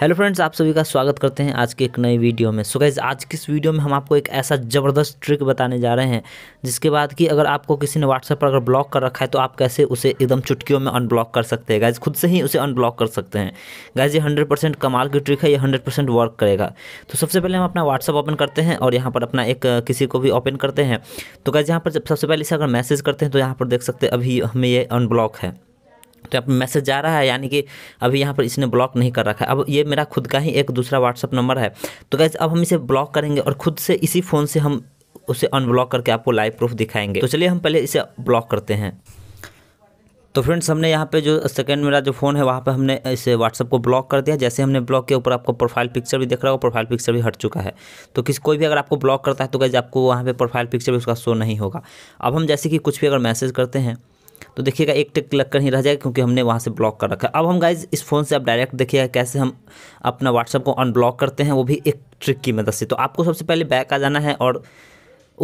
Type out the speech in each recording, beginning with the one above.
hello friends आप सभी का स्वागत करते हैं आज के एक नए वीडियो में सो so गाइज आज किस वीडियो में हम आपको एक ऐसा ज़बरदस्त ट्रिक बताने जा रहे हैं जिसके बाद कि अगर आपको किसी ने व्हाट्सएप पर अगर ब्लॉक कर रखा है तो आप कैसे उसे एकदम चुटकियों में अनब्लॉक कर सकते हैं गाइज खुद से ही उसे अनब्लॉक कर सकते हैं गाइज ये हंड्रेड कमाल की ट्रिक है ये हंड्रेड वर्क करेगा तो सबसे पहले हम अपना व्हाट्सअप ओपन करते हैं और यहाँ पर अपना एक किसी को भी ओपन करते हैं तो गाइज यहाँ पर सबसे पहले इसे अगर मैसेज करते हैं तो यहाँ पर देख सकते हैं अभी हमें ये अनब्लॉक है तो आप मैसेज जा रहा है यानी कि अभी यहाँ पर इसने ब्लॉक नहीं कर रखा है अब ये मेरा खुद का ही एक दूसरा व्हाट्सअप नंबर है तो गैस अब हम इसे ब्लॉक करेंगे और खुद से इसी फ़ोन से हम उसे अनब्लॉक करके आपको लाइव प्रूफ दिखाएंगे तो चलिए हम पहले इसे ब्लॉक करते हैं तो फ्रेंड्स हमने यहाँ पे जो सेकंड मेरा जो फ़ोन है वहाँ पे हमने इसे व्हाट्सअप को ब्लॉक कर दिया जैसे हमने ब्लॉक के ऊपर आपको प्रोफाइल पिक्चर भी देख रहा होगा प्रोफाइल पिक्चर भी हट चुका है तो किसी कोई भी अगर आपको ब्लॉक करता है तो कैसे आपको वहाँ पे प्रोफाइल पिक्चर भी उसका शो नहीं होगा अब हम जैसे कि कुछ भी अगर मैसेज करते हैं तो देखिएगा एक टिक कर ही रह जाएगा क्योंकि हमने वहाँ से ब्लॉक कर रखा है अब हम गाइज इस फ़ोन से आप डायरेक्ट देखिएगा कैसे हम अपना व्हाट्सअप को अनब्लॉक करते हैं वो भी एक ट्रिक की मदद से तो आपको सबसे पहले बैक आ जाना है और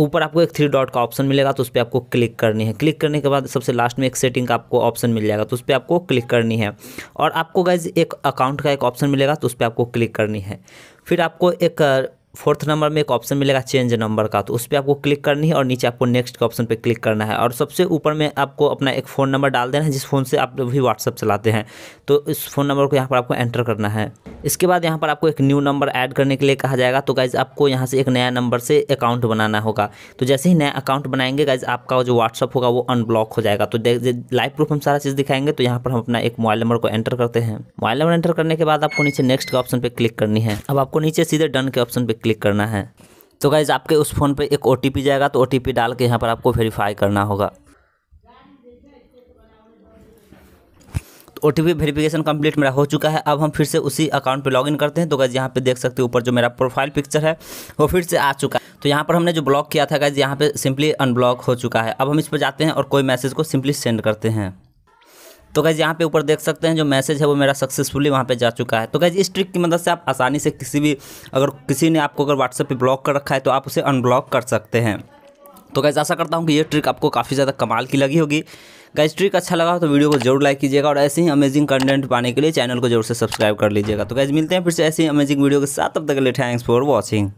ऊपर आपको एक थ्री डॉट का ऑप्शन मिलेगा तो उस पर आपको क्लिक करनी है क्लिक करने के बाद सबसे लास्ट में एक सेटिंग का आपको ऑप्शन मिल जाएगा तो उस पर आपको क्लिक करनी है और आपको गाइज एक अकाउंट का एक ऑप्शन मिलेगा तो उस पर आपको क्लिक करनी है फिर आपको एक फोर्थ नंबर में एक ऑप्शन मिलेगा चेंज नंबर का तो उस पर आपको क्लिक करनी है और नीचे आपको नेक्स्ट के ऑप्शन पर क्लिक करना है और सबसे ऊपर में आपको अपना एक फ़ोन नंबर डाल देना है जिस फ़ोन से आप भी व्हाट्सअप चलाते हैं तो इस फ़ोन नंबर को यहाँ पर आपको एंटर करना है इसके बाद यहाँ पर आपको एक न्यू नंबर ऐड करने के लिए कहा जाएगा तो गाइज़ आपको यहाँ से एक नया नंबर से अकाउंट बनाना होगा तो जैसे ही नया अकाउंट बनाएंगे गाइज़ आपका जो व्हाट्सअप होगा वो अनब्लॉक हो जाएगा तो लाइव प्रूफ हम सारा चीज़ दिखाएंगे तो यहाँ पर हम अपना एक मोबाइल नंबर को एंटर करते हैं मोबाइल नंबर एंटर करने के बाद आपको नीचे नेक्स्ट के ऑप्शन पर क्लिक करनी है अब आपको नीचे सीधे डन के ऑप्शन पर क्लिक करना है तो गाइज़ आपके उस फ़ोन पर एक ओ जाएगा तो ओ डाल के यहाँ पर आपको वेरीफाई करना होगा O T P verification complete मेरा हो चुका है अब हम फिर से उसी अकाउंट पे लॉगिन करते हैं तो गैज़ यहाँ पे देख सकते हो ऊपर जो मेरा प्रोफाइल पिक्चर है वो फिर से आ चुका है तो यहाँ पर हमने जो ब्लॉक किया था गैज़ यहाँ पे सिंपली अनब्लॉक हो चुका है अब हम इस पर जाते हैं और कोई मैसेज को सिंपली सेंड करते हैं तो गैज यहाँ पे ऊपर देख सकते हैं जो मैसेज है वो मेरा सक्सेसफुली वहाँ पे जा चुका है तो गैज इस ट्रिक की मदद से आप आसानी से किसी भी अगर किसी ने आपको अगर व्हाट्सएप पे ब्लॉक कर रखा है तो आप उसे अनब्लॉक कर सकते हैं तो गैज ऐसा करता हूँ कि ये ट्रिक आपको काफ़ी ज़्यादा कमाल की लगी होगी कैसे ट्रिक अच्छा लगा तो वीडियो को जरूर लाइक कीजिएगा और ऐसे ही अमेजिंग कंटेंट पाने के लिए चैनल को जरूर से सब्सक्राइब कर लीजिएगा तो कैसे मिलते हैं फिर से ऐसी अमेजिंग वीडियो के साथ तब तक के लिए थैंक्स फॉर वॉचिंग